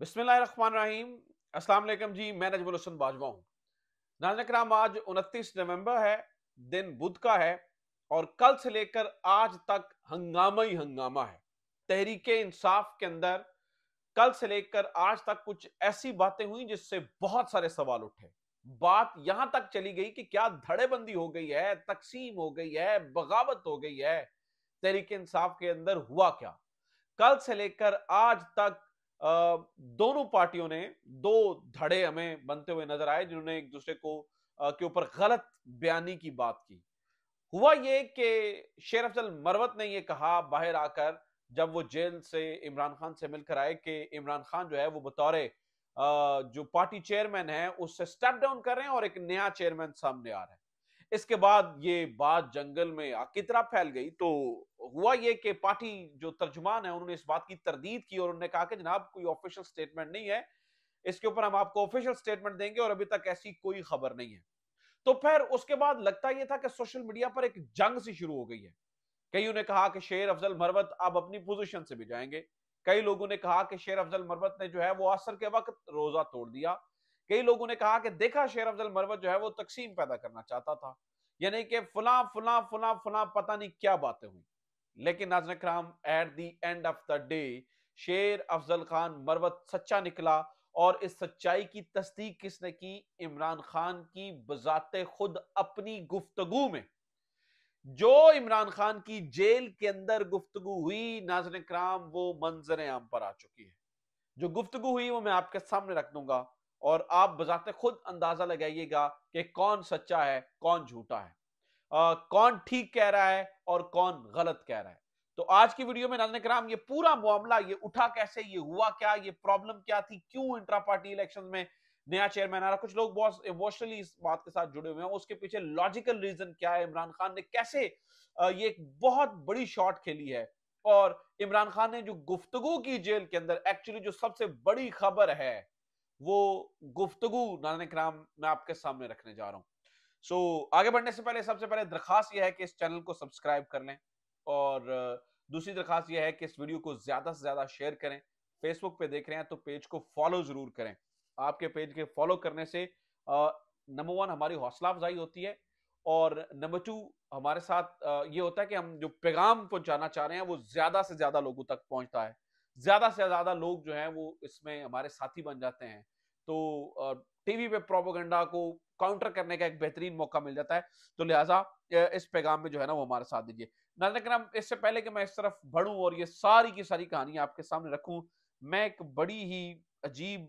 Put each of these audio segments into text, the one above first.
बिस्मिल्लाहिर्रहमानिर्रहीम अस्सलाम वालेकुम जी मैं नजमुल हसन बाजवा हूँ नाजन कराम आज 29 नवंबर है दिन बुध का है और कल से लेकर आज तक हंगामा ही हंगामा है तहरीक इंसाफ के अंदर कल से लेकर आज तक कुछ ऐसी बातें हुई जिससे बहुत सारे सवाल उठे बात यहां तक चली गई कि क्या धड़ेबंदी हो गई है तकसीम हो गई है बगावत हो गई है तहरीक इंसाफ के अंदर हुआ क्या कल से लेकर आज तक दोनों पार्टियों ने दो धड़े हमें बनते हुए नजर आए जिन्होंने एक दूसरे को के ऊपर गलत बयानी की बात की हुआ ये कि शेर अफजल मरवत ने यह कहा बाहर आकर जब वो जेल से इमरान खान से मिलकर आए कि इमरान खान जो है वो बतौरे जो पार्टी चेयरमैन है उससे स्टेप डाउन कर रहे हैं और एक नया चेयरमैन सामने आ रहा है इसके बाद ये बात जंगल में कितना फैल गई तो हुआ ये कि पार्टी जो तर्जमान है उन्होंने इस बात की तरदीद की और उन्होंने कहा कि जनाब कोई ऑफिशियल स्टेटमेंट नहीं है इसके ऊपर हम आपको ऑफिशियल स्टेटमेंट देंगे और अभी तक ऐसी कोई खबर नहीं है तो फिर उसके बाद लगता यह था कि सोशल मीडिया पर एक जंग सी शुरू हो गई है कई ने कहा कि शेर अफजल मरवत अब अपनी पोजीशन से भी जाएंगे कई लोगों ने कहा कि शेर अफजल मरवत ने जो है वो असर के वक्त रोजा तोड़ दिया कई लोगों ने कहा कि देखा शेर अफजल मरवत जो है वो तकसीम पैदा करना चाहता था यानी कि फुला फुला फुला फुला पता नहीं क्या बातें हुई लेकिन नाजन कराम at the end of the day Sher Afzal Khan मरवत सच्चा निकला और इस सच्चाई की तस्दीक किसने की इमरान खान की बजाते खुद अपनी गुफ्तगु में जो इमरान खान की जेल के अंदर गुफ्तगु हुई नाजन कराम वो मंजर आम पर आ चुकी है जो गुफ्तगु हुई वो मैं आपके सामने रख दूंगा और आप बजाते खुद अंदाजा लगाइएगा कि कौन सच्चा है कौन झूठा है आ, कौन ठीक कह रहा है और कौन गलत कह रहा है तो आज की वीडियो में नाजन कराम ये पूरा मामला ये उठा कैसे ये हुआ क्या ये प्रॉब्लम क्या थी क्यों इंट्रा पार्टी इलेक्शन में नया चेयरमैन आ रहा कुछ लोग बहुत इमोशनली इस बात के साथ जुड़े हुए हैं उसके पीछे लॉजिकल रीजन क्या है इमरान खान ने कैसे ये एक बहुत बड़ी शॉट खेली है और इमरान खान ने जो गुफ्तगु की जेल के अंदर एक्चुअली जो सबसे बड़ी खबर है वो गुफ्तगु नारायण कराम मैं आपके सामने रखने जा रहा हूँ सो so, आगे बढ़ने से पहले सबसे पहले दरखास्त यह है कि इस चैनल को सब्सक्राइब कर लें और दूसरी दरखास्त यह है कि इस वीडियो को ज़्यादा से ज़्यादा शेयर करें फेसबुक पे देख रहे हैं तो पेज को फॉलो ज़रूर करें आपके पेज के फॉलो करने से नंबर वन हमारी हौसला अफजाई होती है और नंबर टू हमारे साथ ये होता है कि हम जो पैगाम पहुंचाना चाह रहे हैं वो ज़्यादा से ज़्यादा लोगों तक पहुंचता है ज्यादा से ज्यादा लोग जो हैं वो इसमें हमारे साथी बन जाते हैं तो टीवी पे प्रोपोगंडा को काउंटर करने का एक बेहतरीन मौका मिल जाता है तो लिहाजा इस पैगाम में जो है ना वो हमारे साथ दीजिए नाजन इससे पहले कि मैं इस तरफ बढ़ूं और ये सारी की सारी कहानी आपके सामने रखूं मैं एक बड़ी ही अजीब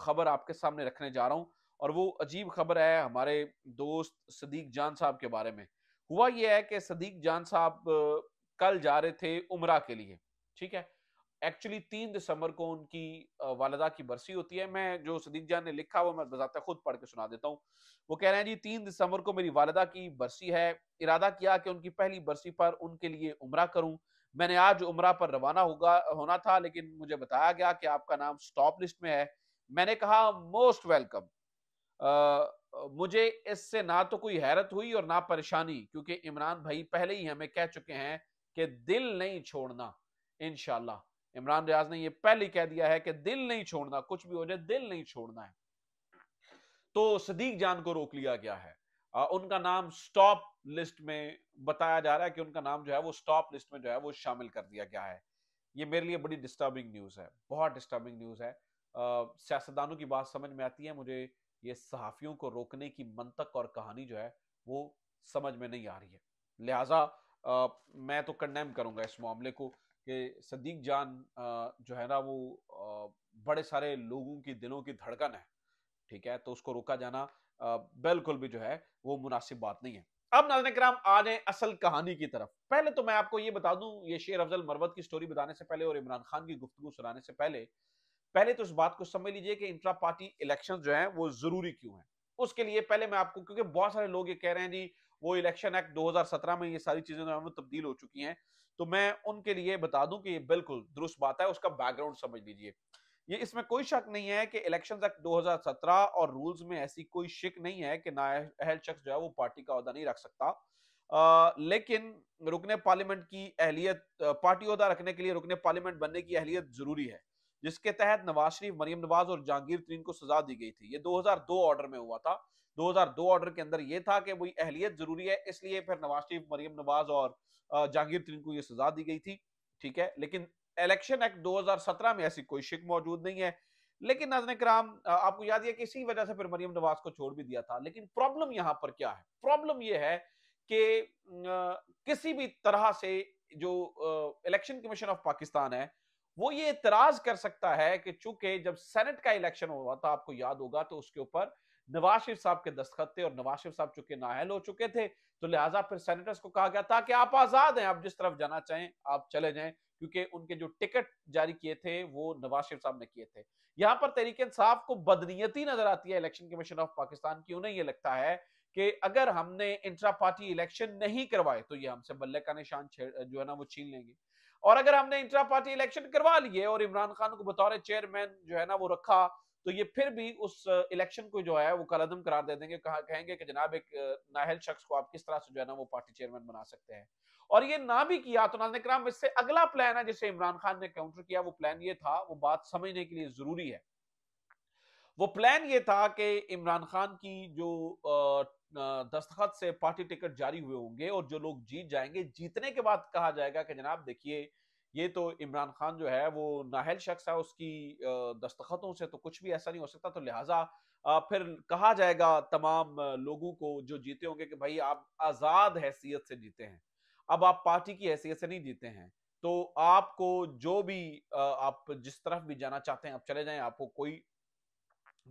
खबर आपके सामने रखने जा रहा हूं और वो अजीब खबर है हमारे दोस्त सदीक जान साहब के बारे में हुआ यह है कि सदीक जान साहब कल जा रहे थे उमरा के लिए ठीक है एक्चुअली तीन दिसंबर को उनकी वालदा की बरसी होती है मैं जो सदीक जान ने लिखा वो मैं बजाते खुद पढ़ के सुना देता हूँ वो कह रहे हैं जी तीन दिसंबर को मेरी वालदा की बरसी है इरादा किया कि उनकी पहली बरसी पर उनके लिए उम्र करूँ मैंने आज उम्र पर रवाना होगा होना था लेकिन मुझे बताया गया कि आपका नाम स्टॉप लिस्ट में है मैंने कहा मोस्ट वेलकम मुझे इससे ना तो कोई हैरत हुई और ना परेशानी क्योंकि इमरान भाई पहले ही हमें कह चुके हैं कि दिल नहीं छोड़ना इनशाला इमरान रियाज ने यह पहले कह दिया है कि दिल नहीं छोड़ना कुछ भी हो जाए दिल नहीं छोड़ना है तो सदीक जान को रोक लिया गया है आ, उनका नाम स्टॉप लिस्ट में बताया जा रहा है कि उनका नाम जो है वो स्टॉप लिस्ट में जो है वो शामिल कर दिया गया है ये मेरे लिए बड़ी डिस्टर्बिंग न्यूज़ है बहुत डिस्टर्बिंग न्यूज़ है सियासतदानों की बात समझ में आती है मुझे ये सहाफ़ियों को रोकने की मंतक और कहानी जो है वो समझ में नहीं आ रही है लिहाजा मैं तो कंडेम करूंगा इस मामले को कि सदीक जान जो है ना वो बड़े सारे लोगों की दिलों की धड़कन है ठीक है तो उसको रोका जाना बिल्कुल भी जो है वो मुनासिब बात नहीं है अब नाजन कराम आ जाए असल कहानी की तरफ पहले तो मैं आपको ये बता दूं ये शेर अफजल मरवत की स्टोरी बताने से पहले और इमरान खान की गुफ्तु सुनाने से पहले पहले तो इस बात को समझ लीजिए कि इंट्रा पार्टी इलेक्शन जो है वो जरूरी क्यों है उसके लिए पहले मैं आपको क्योंकि बहुत सारे लोग ये कह रहे हैं जी वो इलेक्शन एक्ट 2017 में ये सारी चीजें तब्दील हो चुकी हैं तो मैं उनके लिए बता दूं कि ये बिल्कुल दुरुस्त बात है उसका बैकग्राउंड समझ लीजिए ये इसमें कोई शक नहीं है कि इलेक्शन एक्ट 2017 और रूल्स में ऐसी कोई शिक नहीं है कि ना अहल शख्स जो है वो पार्टी का अहदा नहीं रख सकता आ, लेकिन रुकने पार्लियामेंट की अहलियत पार्टी अहदा रखने के लिए रुकने पार्लियामेंट बनने की अहलियत जरूरी है जिसके तहत नवाज शरीफ मरियम नवाज और जहांगीर तरीन को सजा दी गई थी ये 2002 ऑर्डर में हुआ था 2002 ऑर्डर के अंदर ये था कि वो अहलियत जरूरी है इसलिए फिर नवाज शरीफ मरियम नवाज और जहांगीर तरीन को ये सजा दी गई थी ठीक है लेकिन इलेक्शन एक्ट सत्रह में ऐसी कोई शिक मौजूद नहीं है लेकिन नजन कराम आपको याद है कि इसी वजह से फिर मरियम नवाज को छोड़ भी दिया था लेकिन प्रॉब्लम यहाँ पर क्या है प्रॉब्लम यह है कि किसी भी तरह से जो इलेक्शन कमीशन ऑफ पाकिस्तान है वो ये इतराज कर सकता है कि चूंकि जब सेनेट का इलेक्शन हुआ था आपको याद होगा तो उसके ऊपर नवाज शरीफ साहब के दस्तखत थे और नवाज शरीफ साहब चूंकि नाहल हो चुके थे तो लिहाजा फिर सेनेटर्स को कहा गया था कि आप आजाद हैं आप जिस तरफ जाना चाहें आप चले जाएं क्योंकि उनके जो टिकट जारी किए थे वो नवाज शरीफ साहब ने किए थे यहाँ पर तरीके इंसाफ को बदनीयती नजर आती है इलेक्शन कमीशन ऑफ पाकिस्तान की उन्हें यह लगता है कि अगर हमने इंट्रा पार्टी इलेक्शन नहीं करवाए तो ये हमसे बल्ले का निशान जो है ना वो छीन लेंगे और अगर हमने इंटरा पार्टी इलेक्शन करवा लिए और इमरान खान को बतौर चेयरमैन जो है ना वो रखा तो ये फिर भी उस इलेक्शन को जो है वो कलदम करार दे देंगे कहा कहेंगे कि जनाब एक नाहल शख्स को आप किस तरह से जो है ना वो पार्टी चेयरमैन बना सकते हैं और ये ना भी किया तो नाजन कराम इससे अगला प्लान है जिसे इमरान खान ने काउंटर किया वो प्लान ये था वो बात समझने के लिए जरूरी है वो प्लान ये था कि इमरान खान की जो दस्तखत से पार्टी टिकट जारी हुए होंगे और जो लोग जीत जाएंगे जीतने के बाद कहा जाएगा कि जनाब देखिए ये तो इमरान खान जो है वो नाहल शख्स है उसकी दस्तखतों से तो कुछ भी ऐसा नहीं हो सकता तो लिहाजा फिर कहा जाएगा तमाम लोगों को जो जीते होंगे कि भाई आप आज़ाद हैसियत से जीते हैं अब आप पार्टी की हैसियत से नहीं जीते हैं तो आपको जो भी आप जिस तरफ भी जाना चाहते हैं आप चले जाएं आपको कोई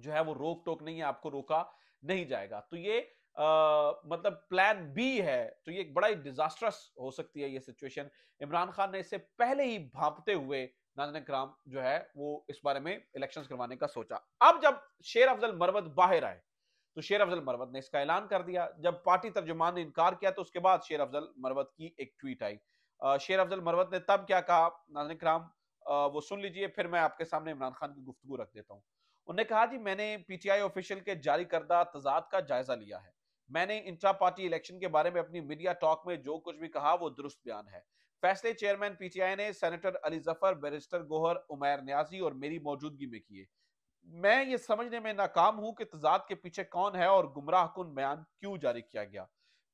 जो है वो रोक टोक नहीं है आपको रोका नहीं जाएगा तो ये आ, मतलब प्लान बी है तो ये एक बड़ा ही डिजास्टरस हो सकती है ये सिचुएशन इमरान खान ने इससे पहले ही भांपते हुए नाजन कराम जो है वो इस बारे में इलेक्शन करवाने का सोचा अब जब शेर अफजल मरवत बाहर आए तो शेर अफजल मरवत ने इसका ऐलान कर दिया जब पार्टी तर्जुमान ने इनकार किया तो उसके बाद शेर अफजल मरवत की एक ट्वीट आई शेर अफजल मरवत ने तब क्या कहा नाजन कराम वो सुन लीजिए फिर मैं आपके सामने इमरान खान की गुफ्तु रख देता हूँ उन्होंने कहा जी मैंने पीटीआई ऑफिशियल के जारी करदा तजाद का जायजा लिया है मैंने इंट्रा पार्टी इलेक्शन के बारे में अपनी मीडिया टॉक में जो कुछ भी कहा वो दुरुस्त बयान है फैसले चेयरमैन पीटीआई ने सेनेटर अली जफर बैरिस्टर गोहर उमैर न्याजी और मेरी मौजूदगी में किए मैं ये समझने में नाकाम हूं कि तजाद के पीछे कौन है और गुमराह कन बयान क्यों जारी किया गया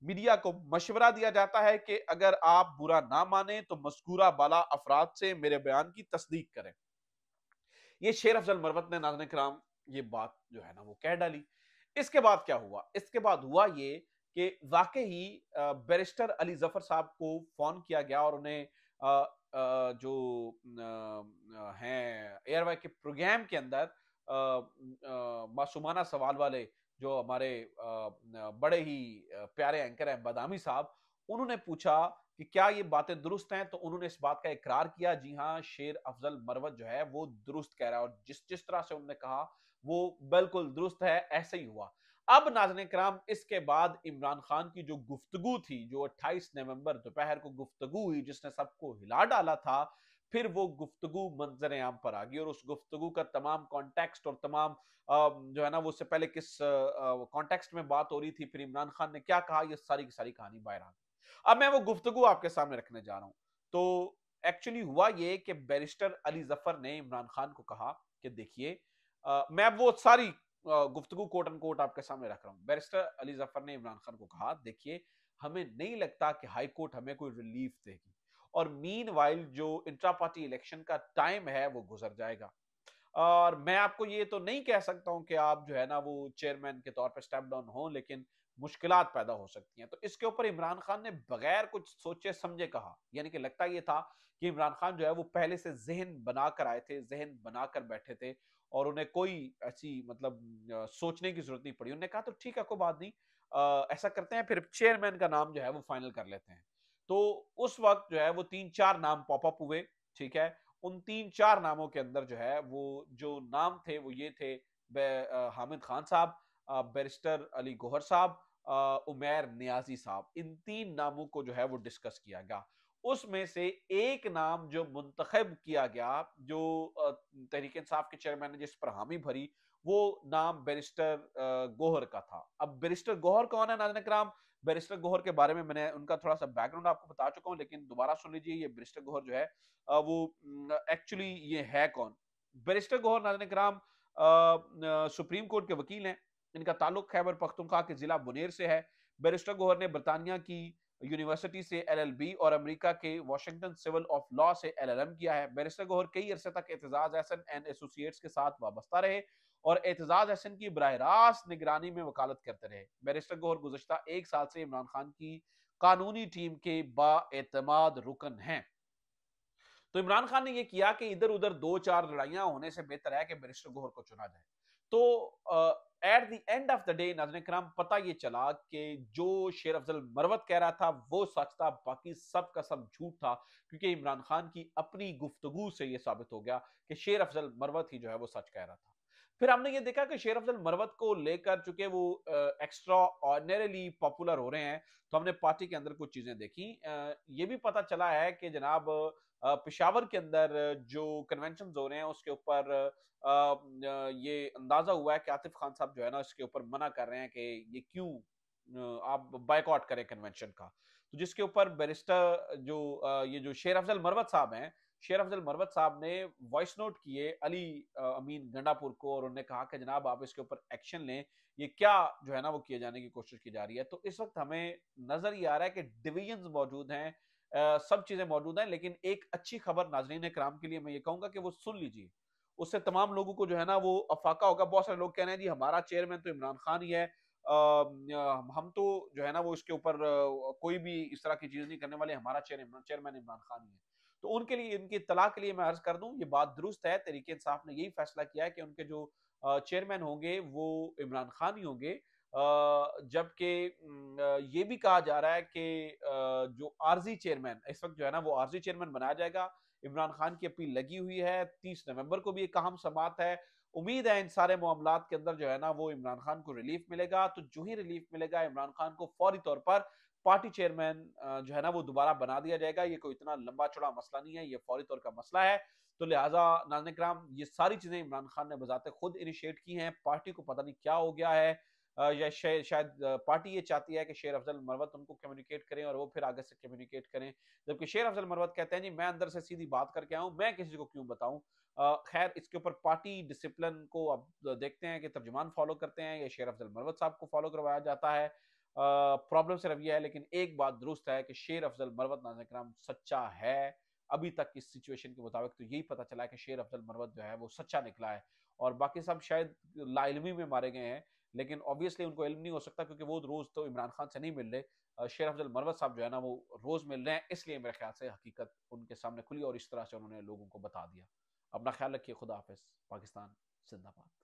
मीडिया को मशवरा दिया जाता है कि अगर आप बुरा ना माने तो मस्कूरा बाला अफराद से मेरे बयान की तस्दीक करें ये शेर अफजल मरवत ने नाजन कराम ये बात जो है ना वो कह डाली इसके बाद क्या हुआ इसके बाद हुआ ये कि वाकई ही बैरिस्टर अली जफर साहब को फोन किया गया और उन्हें जो हैं एयरवे के प्रोग्राम के अंदर मासूमाना सवाल वाले जो हमारे बड़े ही प्यारे एंकर हैं बदामी साहब उन्होंने पूछा कि क्या ये बातें दुरुस्त हैं तो उन्होंने इस बात का इकरार किया जी हाँ शेर अफजल मरवत जो है वो दुरुस्त कह रहा है और जिस जिस तरह से उन्होंने कहा वो बिल्कुल दुरुस्त है ऐसे ही हुआ अब नाजन कराम इसके बाद इमरान खान की जो गुफ्तगु थी जो 28 नवंबर दोपहर को गुफ्तगु हुई जिसने सबको हिला डाला था फिर वो गुफ्तगु मंजर आम पर आ गई और उस गुफ्तगु का तमाम कॉन्टेक्स्ट और तमाम जो है ना वो उससे पहले किस कॉन्टेक्स्ट में बात हो रही थी फिर इमरान खान ने क्या कहा ये सारी की सारी कहानी बाहर आ गई अब मैं वो गुफ्तगु आपके सामने रखने जा रहा हूँ तो एक्चुअली हुआ ये कि बैरिस्टर अली जफर ने इमरान खान को कहा कि देखिए मैं वो सारी गुफ्तु कोट एंड कोट आपके सामने रख रहा हूँ बैरिस्टर अली जफर ने इमरान खान को कहा देखिए हमें नहीं लगता कि हाई कोर्ट हमें कोई रिलीफ देगी और मीन वाइल जो इंट्रा पार्टी इलेक्शन का टाइम है वो गुजर जाएगा और मैं आपको ये तो नहीं कह सकता हूँ कि आप जो है ना वो चेयरमैन के तौर पर स्टेप डाउन हो लेकिन मुश्किल पैदा हो सकती हैं तो इसके ऊपर इमरान खान ने बगैर कुछ सोचे समझे कहा यानी कि लगता ये था कि इमरान खान जो है वो पहले से जहन बना कर आए थे जहन बना कर बैठे थे और उन्हें कोई ऐसी मतलब सोचने की जरूरत नहीं पड़ी उन्होंने कहा तो ठीक है कोई बात नहीं ऐसा करते हैं फिर चेयरमैन का नाम जो है वो फाइनल कर लेते हैं तो उस वक्त जो है वो तीन चार नाम पॉपअप हुए ठीक है उन तीन चार नामों के अंदर जो है वो जो नाम थे वो ये थे हामिद खान साहब बैरिस्टर अली गोहर साहब उमेर न्याजी साहब इन तीन नामों को जो है वो डिस्कस किया गया उसमें से एक नाम जो मुंतखब किया गया जो तहरीक इंसाफ के चेयरमैन ने जिस पर हामी भरी वो नाम बैरिस्टर गोहर का था अब बैरिस्टर गोहर कौन है नाजन कराम बैरिस्टर गोहर के बारे में मैंने उनका थोड़ा सा बैकग्राउंड आपको बता चुका हूँ लेकिन दोबारा सुन लीजिए ये बैरिस्टर गोहर जो है वो एक्चुअली ये है कौन बैरिस्टर गोहर नाजन कराम सुप्रीम कोर्ट के वकील हैं इनका ताल्लुक खैबर पख्तनख्वा के जिला बुनेर से है बैरिस्टर गोहर ने बरतानिया की यूनिवर्सिटी से एलएलबी और अमेरिका के वॉशिंगटन सिविल ऑफ लॉ से एलएलएम किया है बैरिस्टर गौहर कई अरसे तक एतजाज एहसन एंड एसोसिएट्स के साथ वाबस्ता रहे और एतजाज एहसन की बरह रास्त निगरानी में वकालत करते रहे बैरिस्टर गौहर गुजशत एक साल से इमरान खान की कानूनी टीम के बातमाद रुकन हैं तो इमरान खान ने यह किया कि इधर उधर दो चार लड़ाइयां होने से बेहतर है कि बैरिस्टर गौहर को चुना जाए तो at the end of the day नजर कराम पता ये चला कि जो शेर अफजल मरवत कह रहा था वो सच था बाकी सब का सब झूठ था क्योंकि इमरान खान की अपनी गुफ्तगु से ये साबित हो गया कि शेर अफजल मरवत ही जो है वो सच कह रहा था फिर हमने ये देखा कि शेर अफजल मरवत को लेकर चूंकि वो एक्स्ट्रा ऑर्डनरली पॉपुलर हो रहे हैं तो हमने पार्टी के अंदर कुछ चीज़ें देखी आ, ये भी पता चला है कि जनाब पिशावर के अंदर जो कन्वेंशन हो रहे हैं उसके ऊपर ये अंदाजा हुआ है कि आतिफ खान साहब जो है ना उसके ऊपर मना कर रहे हैं कि ये क्यों आप बाइकआउट करें कन्वेंशन का तो जिसके ऊपर बैरिस्टर जो ये जो शेर अफजल मरवत साहब हैं शेर अफजल मरवत साहब ने वॉइस नोट किए अली अमीन गंडापुर को और उन्होंने कहा कि जनाब आप इसके ऊपर एक्शन लें ये क्या जो है ना वो किए जाने की कोशिश की जा रही है तो इस वक्त हमें नजर ये आ रहा है कि डिविजन मौजूद हैं सब चीजें मौजूद हैं लेकिन एक अच्छी खबर नाजरीन कराम के लिए मैं ये कहूंगा कि वो सुन लीजिए उससे तमाम लोगों को जो है ना वो अफाका होगा बहुत सारे लोग कह रहे हैं जी हमारा चेयरमैन तो इमरान खान ही है आ, हम तो जो है ना वो इसके ऊपर कोई भी इस तरह की चीज नहीं करने वाले हमारा चेयरमैन चेयरमैन इमरान खान ही है तो उनके लिए इनकी इतला के लिए मैं अर्ज कर दूं ये बात दुरुस्त है तरीके इंसाफ ने यही फैसला किया है कि उनके जो चेयरमैन होंगे वो इमरान खान ही होंगे जबकि ये भी कहा जा रहा है कि जो आरजी चेयरमैन इस वक्त जो है ना वो आरजी चेयरमैन बनाया जाएगा इमरान खान की अपील लगी हुई है तीस नवंबर को भी एक अहम समात है उम्मीद है इन सारे मामला के अंदर जो है ना वो इमरान खान को रिलीफ मिलेगा तो जो ही रिलीफ मिलेगा इमरान खान को फौरी तौर पर पार्टी चेयरमैन जो है ना वो दोबारा बना दिया जाएगा ये कोई इतना लंबा चौड़ा मसला नहीं है ये फौरी तौर का मसला है तो लिहाजा नाजन कराम ये सारी चीजें इमरान खान ने बजाते खुद इनिशिएट की हैं पार्टी को पता नहीं क्या हो गया है या शायद पार्टी ये चाहती है कि शेर अफजल मरवत उनको कम्युनिकेट करें और वो फिर आगे से कम्युनिकेट करें जबकि शेर अफजल मरवत कहते हैं जी मैं अंदर से सीधी बात करके आऊँ मैं किसी को क्यों बताऊँ खैर इसके ऊपर पार्टी डिसिप्लिन को अब देखते हैं कि तर्जुमान फॉलो करते हैं या शेर अफजल मरवत साहब को फॉलो करवाया जाता है प्रॉब्लम सिर्फ यह है लेकिन एक बात दुरुस्त है कि शेर अफजल मरवत नाजन कराम सच्चा है अभी तक इस सिचुएशन के मुताबिक तो यही पता चला है कि शेर अफजल मरवत जो है वो सच्चा निकला है और बाकी सब शायद लाइलमी में मारे गए हैं लेकिन ऑब्वियसली उनको इल्म नहीं हो सकता क्योंकि वो रोज तो इमरान खान से नहीं मिल रहे शेर अफजल मरवत साहब जो है ना वो रोज मिल रहे हैं इसलिए मेरे ख्याल से हकीकत उनके सामने खुली और इस तरह से उन्होंने लोगों को बता दिया अपना ख्याल रखिए खुदा हाफिज पाकिस्तान जिंदाबाद